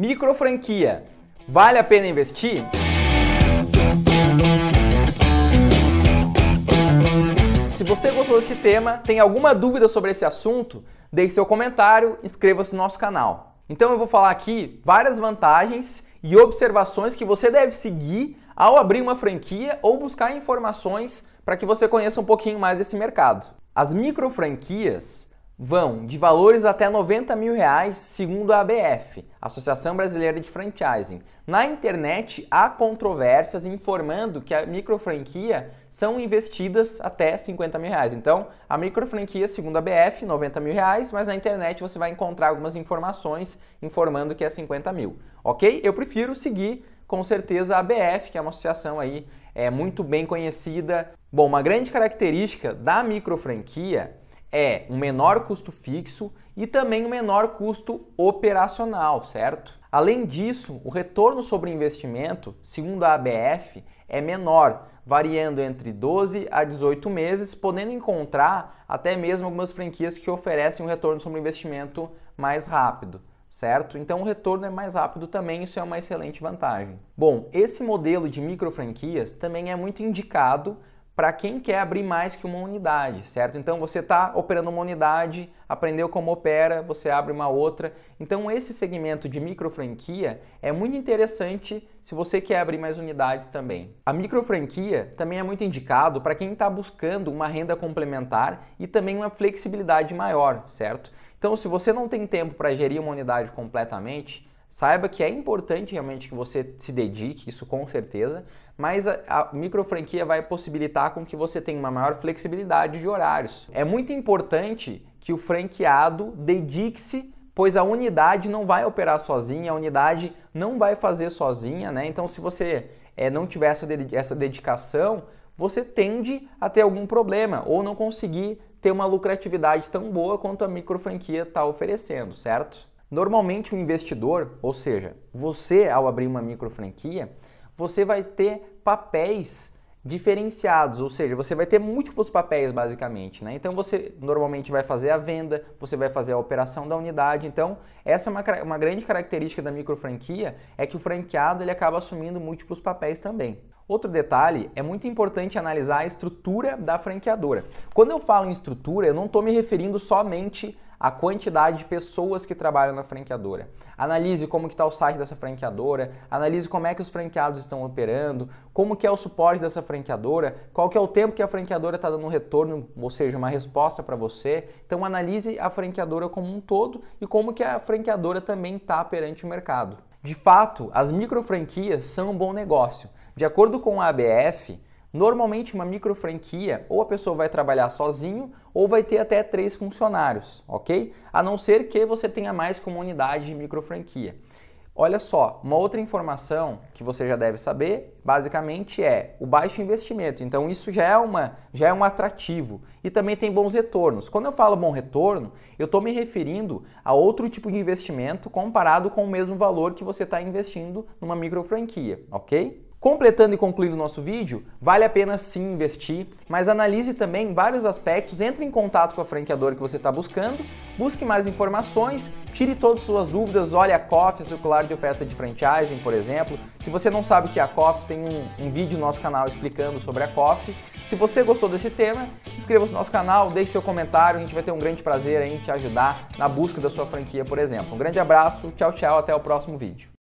Micro franquia, vale a pena investir? Se você gostou desse tema, tem alguma dúvida sobre esse assunto, deixe seu comentário, inscreva-se no nosso canal. Então eu vou falar aqui várias vantagens e observações que você deve seguir ao abrir uma franquia ou buscar informações para que você conheça um pouquinho mais desse mercado. As micro franquias vão de valores até 90 mil reais, segundo a ABF, Associação Brasileira de Franchising. Na internet há controvérsias informando que a microfranquia são investidas até 50 mil reais. Então, a microfranquia, segundo a ABF, 90 mil reais, mas na internet você vai encontrar algumas informações informando que é 50 mil. Ok? Eu prefiro seguir com certeza a ABF, que é uma associação aí é muito bem conhecida. Bom, uma grande característica da microfranquia é um menor custo fixo e também um menor custo operacional, certo? Além disso, o retorno sobre investimento, segundo a ABF, é menor, variando entre 12 a 18 meses, podendo encontrar até mesmo algumas franquias que oferecem um retorno sobre investimento mais rápido, certo? Então o retorno é mais rápido também, isso é uma excelente vantagem. Bom, esse modelo de micro franquias também é muito indicado para quem quer abrir mais que uma unidade, certo? Então você está operando uma unidade, aprendeu como opera, você abre uma outra. Então esse segmento de micro franquia é muito interessante se você quer abrir mais unidades também. A micro franquia também é muito indicado para quem está buscando uma renda complementar e também uma flexibilidade maior, certo? Então se você não tem tempo para gerir uma unidade completamente, Saiba que é importante realmente que você se dedique, isso com certeza, mas a, a micro franquia vai possibilitar com que você tenha uma maior flexibilidade de horários. É muito importante que o franqueado dedique-se pois a unidade não vai operar sozinha, a unidade não vai fazer sozinha, né? Então, se você é, não tiver essa, ded essa dedicação, você tende a ter algum problema ou não conseguir ter uma lucratividade tão boa quanto a micro franquia está oferecendo, certo? Normalmente o investidor, ou seja, você ao abrir uma micro franquia, você vai ter papéis diferenciados, ou seja, você vai ter múltiplos papéis basicamente, né? Então você normalmente vai fazer a venda, você vai fazer a operação da unidade. Então, essa é uma, uma grande característica da micro franquia é que o franqueado ele acaba assumindo múltiplos papéis também. Outro detalhe é muito importante analisar a estrutura da franqueadora. Quando eu falo em estrutura, eu não estou me referindo somente a quantidade de pessoas que trabalham na franqueadora. Analise como que está o site dessa franqueadora, analise como é que os franqueados estão operando, como que é o suporte dessa franqueadora, qual que é o tempo que a franqueadora está dando um retorno, ou seja, uma resposta para você. Então analise a franqueadora como um todo e como que a franqueadora também está perante o mercado. De fato, as micro franquias são um bom negócio. De acordo com a ABF, Normalmente, uma micro franquia, ou a pessoa vai trabalhar sozinho, ou vai ter até três funcionários, ok? A não ser que você tenha mais como unidade de micro franquia. Olha só, uma outra informação que você já deve saber, basicamente, é o baixo investimento. Então, isso já é, uma, já é um atrativo. E também tem bons retornos. Quando eu falo bom retorno, eu estou me referindo a outro tipo de investimento comparado com o mesmo valor que você está investindo numa micro franquia, ok? Completando e concluindo o nosso vídeo, vale a pena sim investir, mas analise também vários aspectos, entre em contato com a franqueadora que você está buscando, busque mais informações, tire todas as suas dúvidas, olhe a COF, a circular de oferta de franchising, por exemplo. Se você não sabe o que é a COF, tem um, um vídeo no nosso canal explicando sobre a COF. Se você gostou desse tema, inscreva-se no nosso canal, deixe seu comentário, a gente vai ter um grande prazer em te ajudar na busca da sua franquia, por exemplo. Um grande abraço, tchau, tchau, até o próximo vídeo.